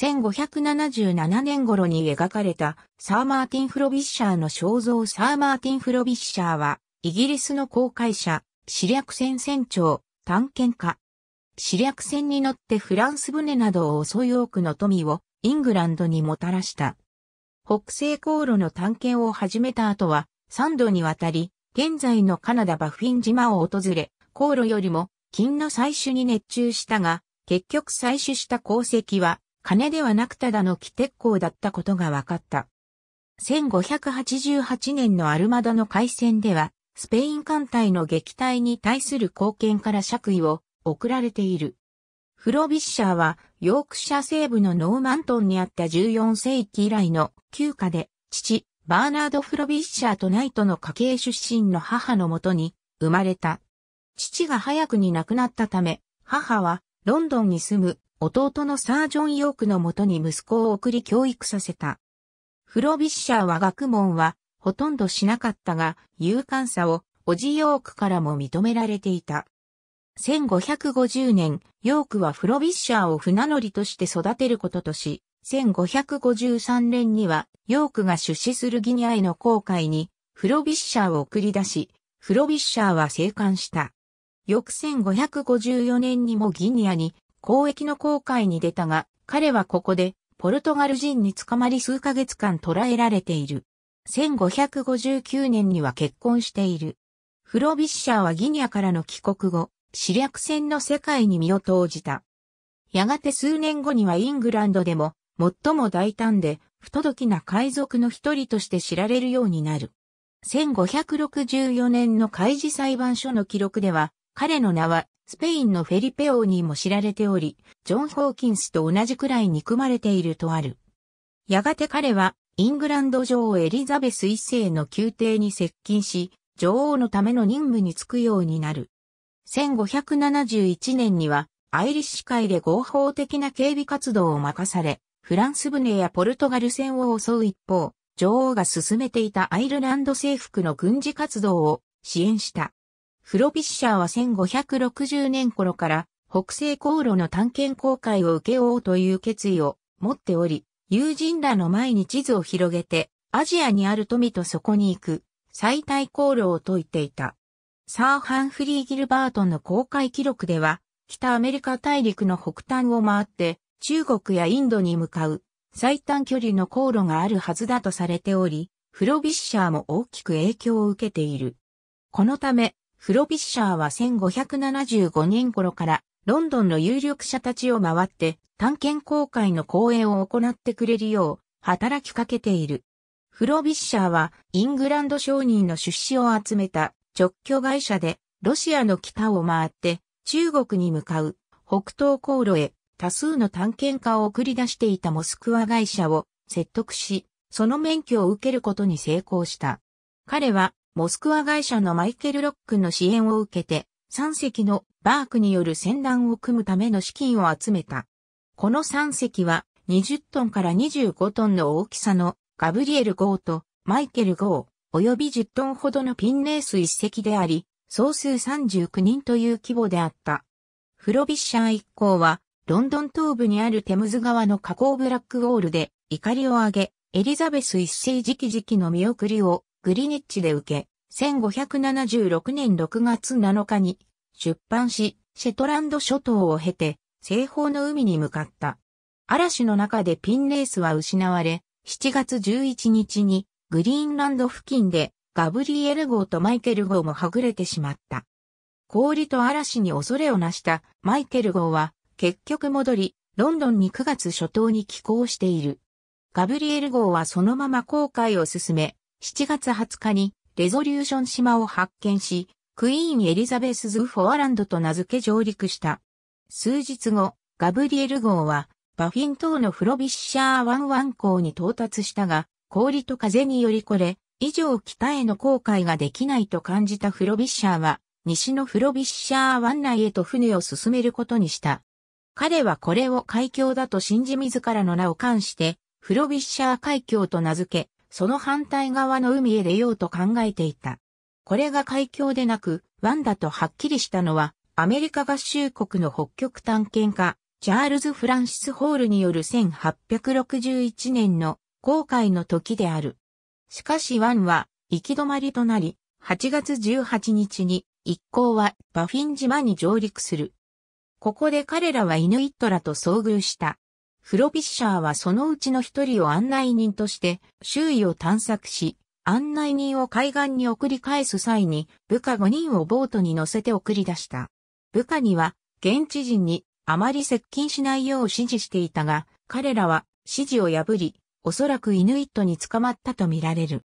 1577年頃に描かれたサーマーティン・フロビッシャーの肖像サーマーティン・フロビッシャーは、イギリスの航海者、死略船船長、探検家。死略船に乗ってフランス船などを襲い多くの富をイングランドにもたらした。北西航路の探検を始めた後は、3度にわたり、現在のカナダバフィン島を訪れ、航路よりも金の採取に熱中したが、結局採取した功績は金ではなくただの木鉄鋼だったことが分かった。1588年のアルマダの海戦では、スペイン艦隊の撃退に対する貢献から爵位を贈られている。フロビッシャーは、ヨークシャ西部のノーマントンにあった14世紀以来の旧家で、父、バーナード・フロビッシャーとナイトの家系出身の母のもとに生まれた。父が早くに亡くなったため、母はロンドンに住む弟のサージョン・ヨークのもとに息子を送り教育させた。フロビッシャーは学問はほとんどしなかったが、勇敢さをオジ・ヨークからも認められていた。1550年、ヨークはフロビッシャーを船乗りとして育てることとし、1553年には、ヨークが出資するギニアへの航海に、フロビッシャーを送り出し、フロビッシャーは生還した。翌1554年にもギニアに交易の航海に出たが、彼はここで、ポルトガル人に捕まり数ヶ月間捕らえられている。1559年には結婚している。フロビッシャーはギニアからの帰国後、死略戦の世界に身を投じた。やがて数年後にはイングランドでも、最も大胆で、不届きな海賊の一人として知られるようになる。1564年の開示裁判所の記録では、彼の名は、スペインのフェリペ王にも知られており、ジョン・ホーキンスと同じくらい憎まれているとある。やがて彼は、イングランド女王エリザベス一世の宮廷に接近し、女王のための任務に就くようになる。1571年には、アイリッシュ海で合法的な警備活動を任され、フランス船やポルトガル船を襲う一方、女王が進めていたアイルランド征服の軍事活動を支援した。フロビッシャーは1560年頃から北西航路の探検航海を受けようという決意を持っており、友人らの前に地図を広げて、アジアにある富とそこに行く、最大航路を解いていた。サー・ハンフリー・ギルバートンの航海記録では、北アメリカ大陸の北端を回って、中国やインドに向かう、最短距離の航路があるはずだとされており、フロビッシャーも大きく影響を受けている。このため、フロビッシャーは1575年頃からロンドンの有力者たちを回って探検公開の講演を行ってくれるよう働きかけている。フロビッシャーはイングランド商人の出資を集めた直居会社でロシアの北を回って中国に向かう北東航路へ多数の探検家を送り出していたモスクワ会社を説得し、その免許を受けることに成功した。彼はモスクワ会社のマイケル・ロックの支援を受けて、3隻のバークによる船団を組むための資金を集めた。この3隻は20トンから25トンの大きさのガブリエル号とマイケル号、及び10トンほどのピンレース1隻であり、総数39人という規模であった。フロビッシャー一行は、ロンドン東部にあるテムズ川の河口ブラックウォールで、怒りを上げ、エリザベス一世直々の見送りをグリニッチで受け、1576年6月7日に出版し、シェトランド諸島を経て、西方の海に向かった。嵐の中でピンレースは失われ、7月11日にグリーンランド付近でガブリエル号とマイケル号もはぐれてしまった。氷と嵐に恐れをなしたマイケル号は結局戻り、ロンドンに9月初頭に寄港している。ガブリエル号はそのまま航海を進め、7月20日にレゾリューション島を発見し、クイーンエリザベス・ズ・フォアランドと名付け上陸した。数日後、ガブリエル号は、バフィン島のフロビッシャー湾湾港に到達したが、氷と風によりこれ、以上北への航海ができないと感じたフロビッシャーは、西のフロビッシャー湾内へと船を進めることにした。彼はこれを海峡だと信じ自らの名を冠して、フロビッシャー海峡と名付け、その反対側の海へ出ようと考えていた。これが海峡でなく、湾だとはっきりしたのは、アメリカ合衆国の北極探検家、チャールズ・フランシス・ホールによる1861年の航海の時である。しかし湾は行き止まりとなり、8月18日に一行はバフィン島に上陸する。ここで彼らはイヌイットラと遭遇した。フロビッシャーはそのうちの一人を案内人として周囲を探索し、案内人を海岸に送り返す際に部下5人をボートに乗せて送り出した。部下には現地人にあまり接近しないよう指示していたが、彼らは指示を破り、おそらくイヌイットに捕まったとみられる。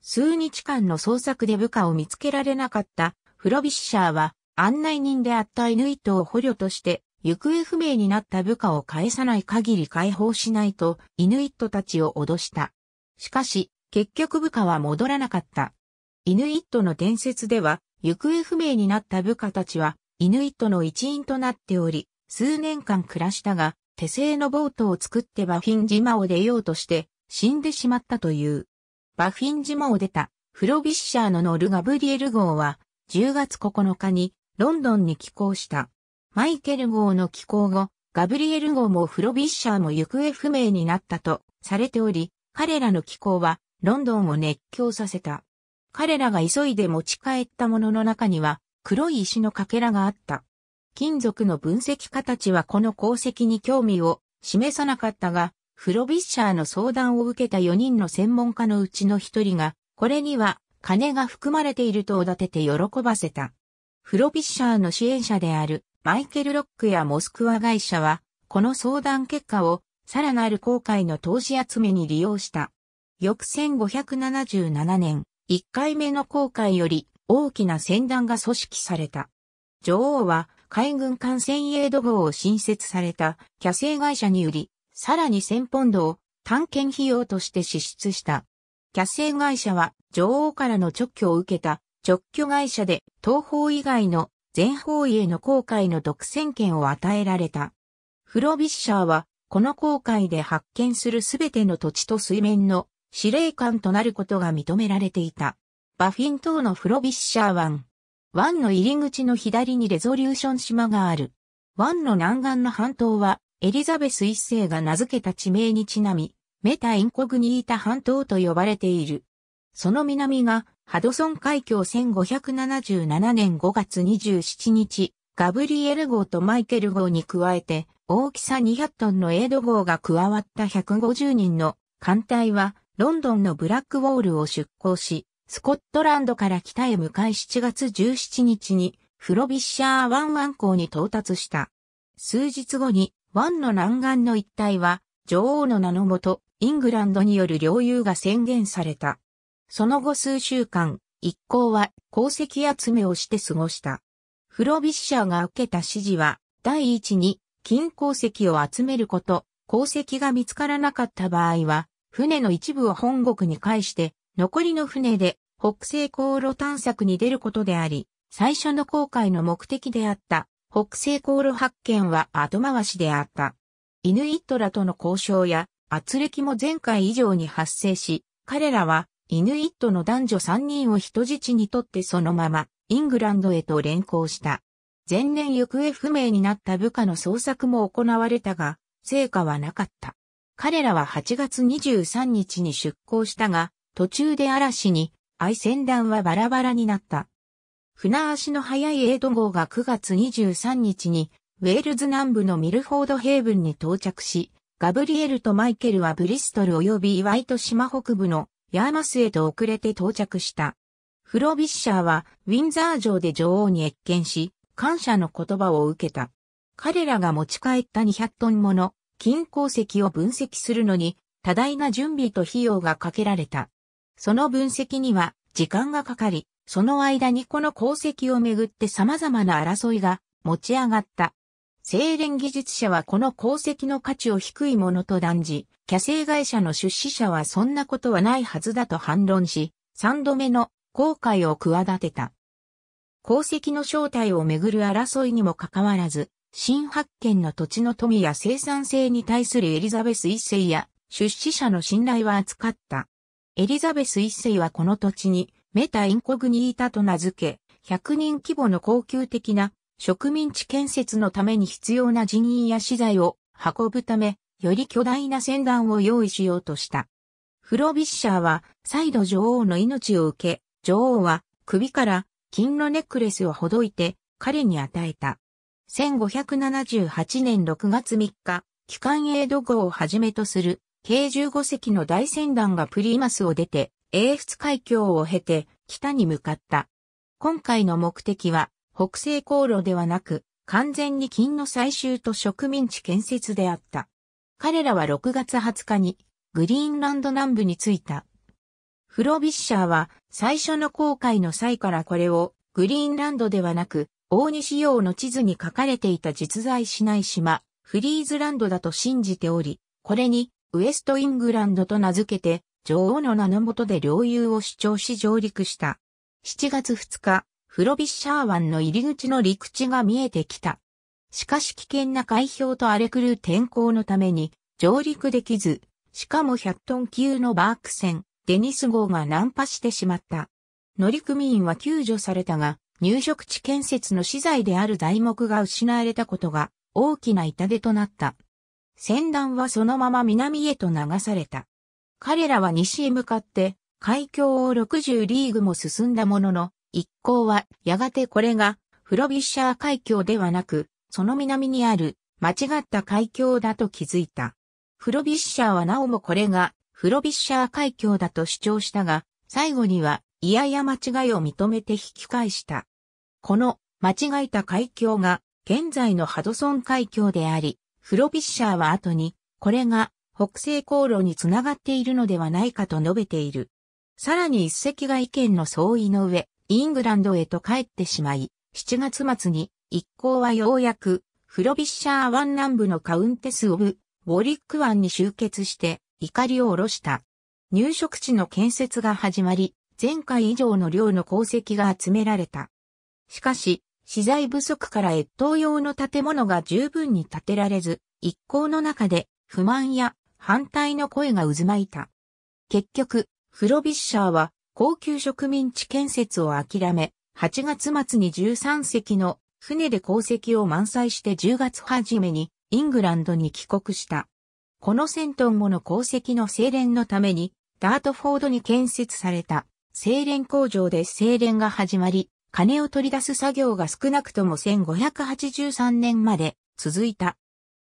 数日間の捜索で部下を見つけられなかったフロビッシャーは案内人であったイヌイットを捕虜として行方不明になった部下を返さない限り解放しないと、イヌイットたちを脅した。しかし、結局部下は戻らなかった。イヌイットの伝説では、行方不明になった部下たちは、イヌイットの一員となっており、数年間暮らしたが、手製のボートを作ってバフィン島を出ようとして、死んでしまったという。バフィン島を出た、フロビッシャーの乗るガブリエル号は、10月9日に、ロンドンに寄港した。マイケル号の寄港後、ガブリエル号もフロビッシャーも行方不明になったとされており、彼らの寄港はロンドンを熱狂させた。彼らが急いで持ち帰ったものの中には黒い石のかけらがあった。金属の分析家たちはこの功績に興味を示さなかったが、フロビッシャーの相談を受けた4人の専門家のうちの1人が、これには金が含まれているとおだてて喜ばせた。フロビッシャーの支援者であるマイケル・ロックやモスクワ会社は、この相談結果を、さらなる航海の投資集めに利用した。翌1577年、1回目の航海より大きな船団が組織された。女王は海軍艦船エ土ド号を新設されたキャセイ会社に売り、さらに1000ポンドを探検費用として支出した。キャセイ会社は女王からの直居を受けた直居会社で東方以外の全方位への航海の独占権を与えられた。フロビッシャーは、この航海で発見するすべての土地と水面の司令官となることが認められていた。バフィン島のフロビッシャー湾。湾の入り口の左にレゾリューション島がある。湾の南岸の半島は、エリザベス一世が名付けた地名にちなみ、メタインコグニータ半島と呼ばれている。その南がハドソン海峡1577年5月27日、ガブリエル号とマイケル号に加えて、大きさ200トンのエイド号が加わった150人の艦隊は、ロンドンのブラックウォールを出港し、スコットランドから北へ向かい7月17日に、フロビッシャー湾湾港に到達した。数日後に、湾の南岸の一帯は、女王の名のもと、イングランドによる領有が宣言された。その後数週間、一行は鉱石集めをして過ごした。フロビッシャーが受けた指示は、第一に、金鉱石を集めること、鉱石が見つからなかった場合は、船の一部を本国に返して、残りの船で北西航路探索に出ることであり、最初の航海の目的であった北西航路発見は後回しであった。イヌイットらとの交渉や圧力も前回以上に発生し、彼らはイヌイットの男女3人を人質にとってそのまま、イングランドへと連行した。前年行方不明になった部下の捜索も行われたが、成果はなかった。彼らは8月23日に出港したが、途中で嵐に、愛船団はバラバラになった。船足の速いエイド号が9月23日に、ウェールズ南部のミルフォードヘイブンに到着し、ガブリエルとマイケルはブリストル及びイワイト島北部のヤーマスへと遅れて到着した。フロビッシャーはウィンザー城で女王に越見し、感謝の言葉を受けた。彼らが持ち帰った200トンもの金鉱石を分析するのに多大な準備と費用がかけられた。その分析には時間がかかり、その間にこの鉱石をめぐって様々な争いが持ち上がった。精錬技術者はこの功績の価値を低いものと断じ、キャ会社の出資者はそんなことはないはずだと反論し、3度目の後悔を企てた。功績の正体をめぐる争いにもかかわらず、新発見の土地の富や生産性に対するエリザベス一世や出資者の信頼は厚かった。エリザベス一世はこの土地にメタインコグニータと名付け、100人規模の恒久的な植民地建設のために必要な人員や資材を運ぶため、より巨大な船団を用意しようとした。フロビッシャーは再度女王の命を受け、女王は首から金のネックレスをほどいて彼に与えた。1578年6月3日、機関エ土ド号をはじめとする計15隻の大船団がプリマスを出て、英仏海峡を経て北に向かった。今回の目的は北西航路ではなく、完全に金の採集と植民地建設であった。彼らは6月20日にグリーンランド南部に着いた。フロビッシャーは最初の航海の際からこれをグリーンランドではなく大西洋の地図に書かれていた実在しない島フリーズランドだと信じており、これにウエストイングランドと名付けて女王の名のもとで領有を主張し上陸した。7月2日、フロビッシャー湾の入り口の陸地が見えてきた。しかし危険な海氷と荒れ狂う天候のために上陸できず、しかも100トン級のバーク船、デニス号が難破してしまった。乗組員は救助されたが、入植地建設の資材である題目が失われたことが大きな痛手となった。船団はそのまま南へと流された。彼らは西へ向かって海峡を60リーグも進んだものの、一行は、やがてこれが、フロビッシャー海峡ではなく、その南にある、間違った海峡だと気づいた。フロビッシャーはなおもこれが、フロビッシャー海峡だと主張したが、最後には、いやいや間違いを認めて引き返した。この、間違えた海峡が、現在のハドソン海峡であり、フロビッシャーは後に、これが、北西航路につながっているのではないかと述べている。さらに一石が意見の相違の上、イングランドへと帰ってしまい、7月末に一行はようやくフロビッシャー湾南部のカウンテス・オブ・ウォリック湾に集結して怒りを下ろした。入植地の建設が始まり、前回以上の量の鉱石が集められた。しかし、資材不足から越冬用の建物が十分に建てられず、一行の中で不満や反対の声が渦巻いた。結局、フロビッシャーは高級植民地建設を諦め、8月末に13隻の船で鉱石を満載して10月初めにイングランドに帰国した。この1000トンもの功績の精錬のために、ダートフォードに建設された精錬工場で精錬が始まり、金を取り出す作業が少なくとも1583年まで続いた。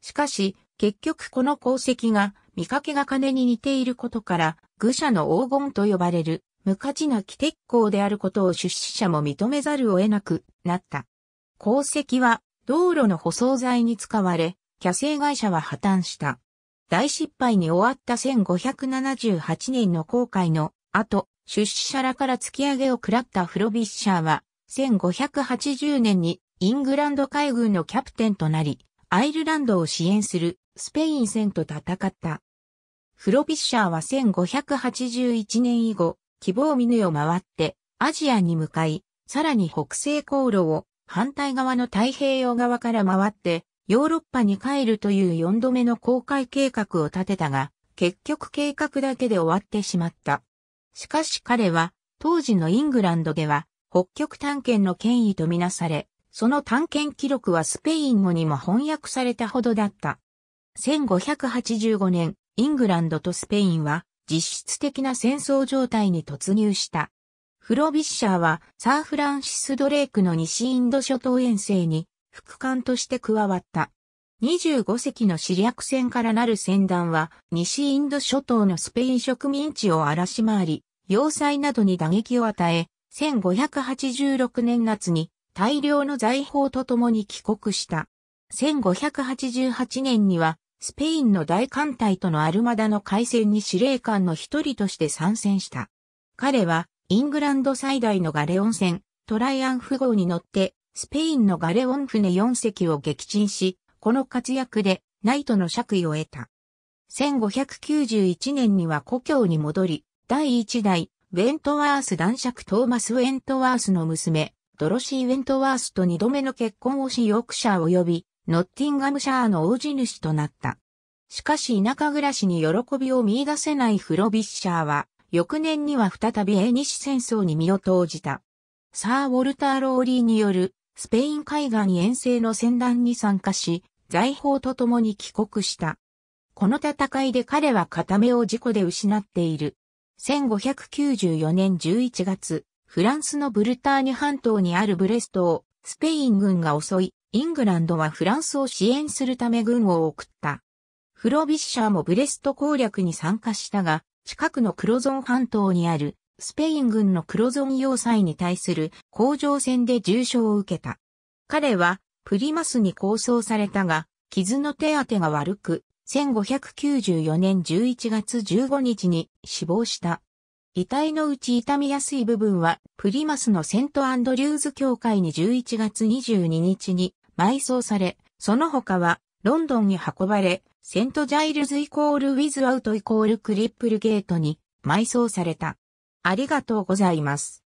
しかし、結局この功績が見かけが金に似ていることから、愚者の黄金と呼ばれる無価値なき鉄鋼であることを出資者も認めざるを得なくなった。鉱石は道路の舗装材に使われ、キャセ会社は破綻した。大失敗に終わった1578年の航海の後、出資者らから突き上げを食らったフロビッシャーは、1580年にイングランド海軍のキャプテンとなり、アイルランドを支援するスペイン戦と戦った。フロビッシャーは1581年以後、希望峰を回ってアジアに向かい、さらに北西航路を反対側の太平洋側から回ってヨーロッパに帰るという4度目の航海計画を立てたが、結局計画だけで終わってしまった。しかし彼は当時のイングランドでは北極探検の権威とみなされ、その探検記録はスペイン語にも翻訳されたほどだった。1585年、イングランドとスペインは実質的な戦争状態に突入した。フロビッシャーはサーフランシス・ドレークの西インド諸島遠征に副官として加わった。25隻の死略船からなる船団は西インド諸島のスペイン植民地を荒らし回り、要塞などに打撃を与え、1586年夏に大量の財宝と共に帰国した。1588年にはスペインの大艦隊とのアルマダの海戦に司令官の一人として参戦した。彼は、イングランド最大のガレオン船、トライアンフ号に乗って、スペインのガレオン船4隻を撃沈し、この活躍で、ナイトの爵位を得た。1591年には故郷に戻り、第1代、ウェントワース男爵トーマス・ウェントワースの娘、ドロシー・ウェントワースと二度目の結婚をしヨークシャー及び、ノッティンガムシャーの大地主となった。しかし田舎暮らしに喜びを見出せないフロビッシャーは、翌年には再び英西戦争に身を投じた。サー・ウォルター・ローリーによるスペイン海岸遠征の戦団に参加し、財宝と共に帰国した。この戦いで彼は片目を事故で失っている。1594年11月、フランスのブルターニ半島にあるブレストをスペイン軍が襲い、イングランドはフランスを支援するため軍を送った。フロビッシャーもブレスト攻略に参加したが、近くのクロゾン半島にあるスペイン軍のクロゾン要塞に対する甲状戦で重傷を受けた。彼はプリマスに構想されたが、傷の手当てが悪く、1594年11月15日に死亡した。遺体のうち傷みやすい部分は、プリマスのセントアンドリューズ教会に11月22日に埋葬され、その他はロンドンに運ばれ、セントジャイルズイコールウィズアウトイコールクリップルゲートに埋葬された。ありがとうございます。